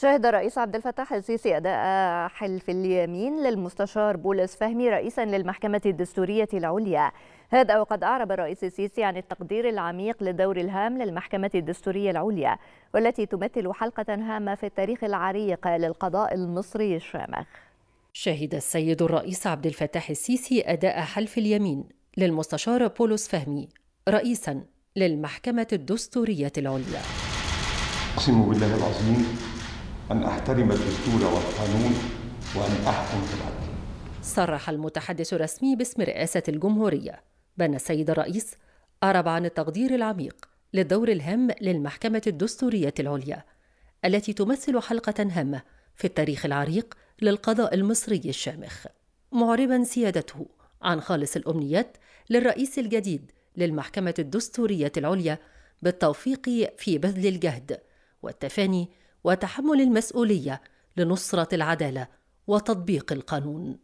شهد الرئيس عبد الفتاح السيسي أداء حلف اليمين للمستشار بولس فهمي رئيسا للمحكمة الدستورية العليا هذا وقد أعرب الرئيس السيسي عن التقدير العميق للدور الهام للمحكمة الدستورية العليا والتي تمثل حلقة هامة في التاريخ العريق للقضاء المصري الشامخ شهد السيد الرئيس عبد الفتاح السيسي أداء حلف اليمين للمستشار بولس فهمي رئيسا للمحكمة الدستورية العليا أقسم بالله العظيم أن أحترم الدستور والقانون وأن أحكم بالعدل صرح المتحدث الرسمي باسم رئاسة الجمهورية بان السيد الرئيس أعرب عن التقدير العميق للدور الهام للمحكمة الدستورية العليا التي تمثل حلقة هامة في التاريخ العريق للقضاء المصري الشامخ معربا سيادته عن خالص الأمنيات للرئيس الجديد للمحكمة الدستورية العليا بالتوفيق في بذل الجهد والتفاني وتحمل المسؤوليه لنصره العداله وتطبيق القانون